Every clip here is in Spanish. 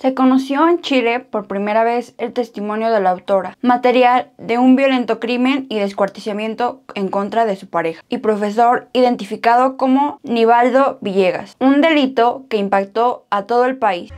Se conoció en Chile por primera vez el testimonio de la autora, material de un violento crimen y descuartizamiento en contra de su pareja, y profesor identificado como Nivaldo Villegas, un delito que impactó a todo el país.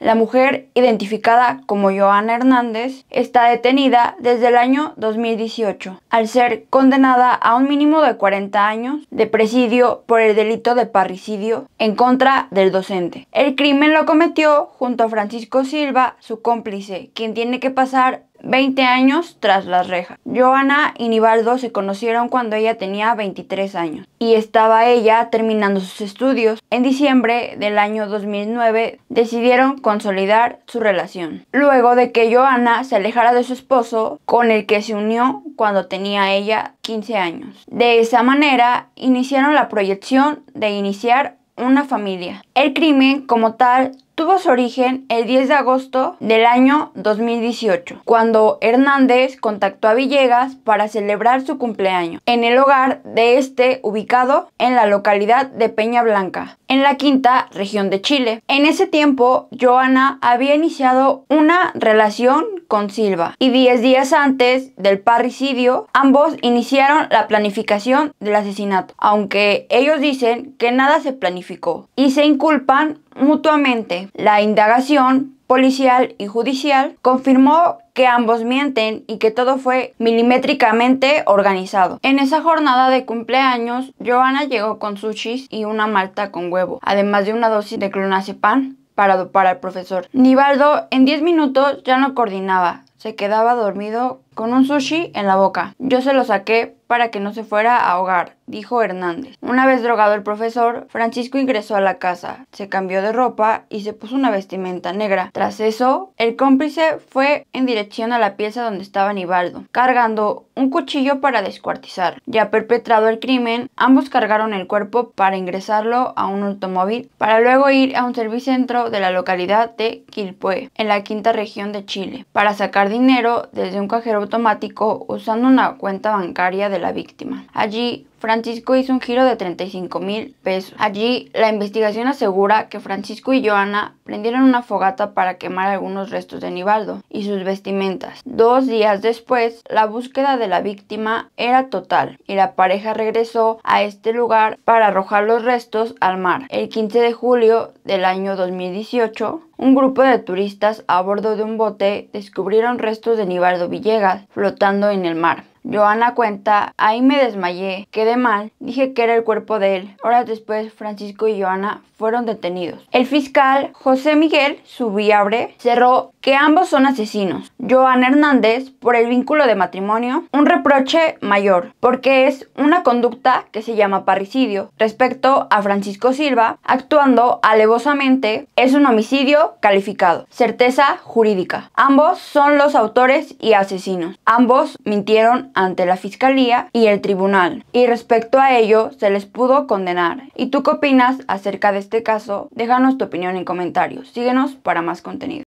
La mujer, identificada como Joana Hernández, está detenida desde el año 2018, al ser condenada a un mínimo de 40 años de presidio por el delito de parricidio en contra del docente. El crimen lo cometió junto a Francisco Silva, su cómplice, quien tiene que pasar 20 años tras las rejas. Joana y Nivaldo se conocieron cuando ella tenía 23 años y estaba ella terminando sus estudios. En diciembre del año 2009 decidieron consolidar su relación, luego de que Joana se alejara de su esposo con el que se unió cuando tenía ella 15 años. De esa manera iniciaron la proyección de iniciar una familia. El crimen como tal tuvo su origen el 10 de agosto del año 2018, cuando Hernández contactó a Villegas para celebrar su cumpleaños en el hogar de este ubicado en la localidad de Peña Blanca, en la quinta región de Chile. En ese tiempo, Joana había iniciado una relación con Silva y 10 días antes del parricidio, ambos iniciaron la planificación del asesinato, aunque ellos dicen que nada se planificó y se inculpan mutuamente. La indagación policial y judicial confirmó que ambos mienten y que todo fue milimétricamente organizado. En esa jornada de cumpleaños, Joana llegó con sushis y una malta con huevo, además de una dosis de clonazepam para dopar al profesor. Nibaldo en 10 minutos ya no coordinaba, se quedaba dormido con un sushi en la boca. Yo se lo saqué para que no se fuera a ahogar, dijo Hernández. Una vez drogado el profesor, Francisco ingresó a la casa, se cambió de ropa y se puso una vestimenta negra. Tras eso, el cómplice fue en dirección a la pieza donde estaba Nibaldo, cargando un cuchillo para descuartizar. Ya perpetrado el crimen, ambos cargaron el cuerpo para ingresarlo a un automóvil para luego ir a un servicentro de la localidad de Quilpué, en la quinta región de Chile, para sacar dinero desde un cajero automático usando una cuenta bancaria de la víctima. Allí Francisco hizo un giro de 35 mil pesos. Allí, la investigación asegura que Francisco y Joana prendieron una fogata para quemar algunos restos de Nivaldo y sus vestimentas. Dos días después, la búsqueda de la víctima era total y la pareja regresó a este lugar para arrojar los restos al mar. El 15 de julio del año 2018, un grupo de turistas a bordo de un bote descubrieron restos de Nivaldo Villegas flotando en el mar. Joana cuenta, ahí me desmayé, quedé mal, dije que era el cuerpo de él. Horas después, Francisco y Joana fueron detenidos. El fiscal José Miguel abre cerró que ambos son asesinos. Joan Hernández por el vínculo de matrimonio, un reproche mayor, porque es una conducta que se llama parricidio. Respecto a Francisco Silva, actuando alevosamente, es un homicidio calificado. Certeza jurídica. Ambos son los autores y asesinos. Ambos mintieron ante la fiscalía y el tribunal, y respecto a ello se les pudo condenar. ¿Y tú qué opinas acerca de este caso? Déjanos tu opinión en comentarios. Síguenos para más contenido.